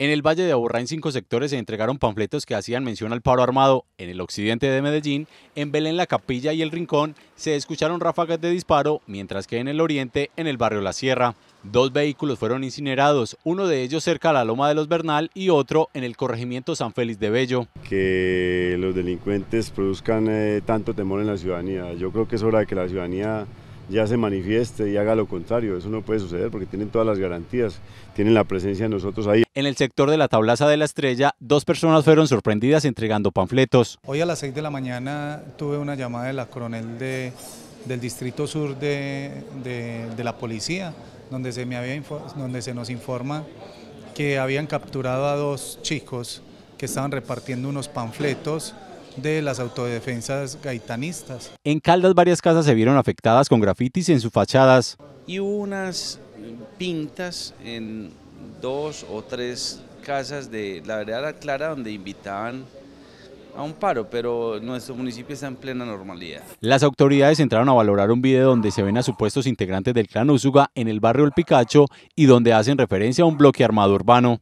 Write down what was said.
En el Valle de Aburrá, en cinco sectores, se entregaron panfletos que hacían mención al paro armado. En el occidente de Medellín, en Belén, La Capilla y El Rincón, se escucharon ráfagas de disparo, mientras que en el oriente, en el barrio La Sierra, dos vehículos fueron incinerados, uno de ellos cerca a la Loma de los Bernal y otro en el corregimiento San Félix de Bello. Que los delincuentes produzcan eh, tanto temor en la ciudadanía. Yo creo que es hora de que la ciudadanía ya se manifieste y haga lo contrario. Eso no puede suceder porque tienen todas las garantías, tienen la presencia de nosotros ahí. En el sector de la tablaza de la estrella, dos personas fueron sorprendidas entregando panfletos. Hoy a las 6 de la mañana tuve una llamada de la coronel del Distrito Sur de, la Policía, donde se nos informa que habían capturado a dos chicos que estaban repartiendo unos panfletos de las autodefensas gaitanistas. En Caldas varias casas se vieron afectadas con grafitis en sus fachadas. Y unas pintas en dos o tres casas de la vereda Clara donde invitaban a un paro, pero nuestro municipio está en plena normalidad. Las autoridades entraron a valorar un video donde se ven a supuestos integrantes del clan Usuga en el barrio El Picacho y donde hacen referencia a un bloque armado urbano.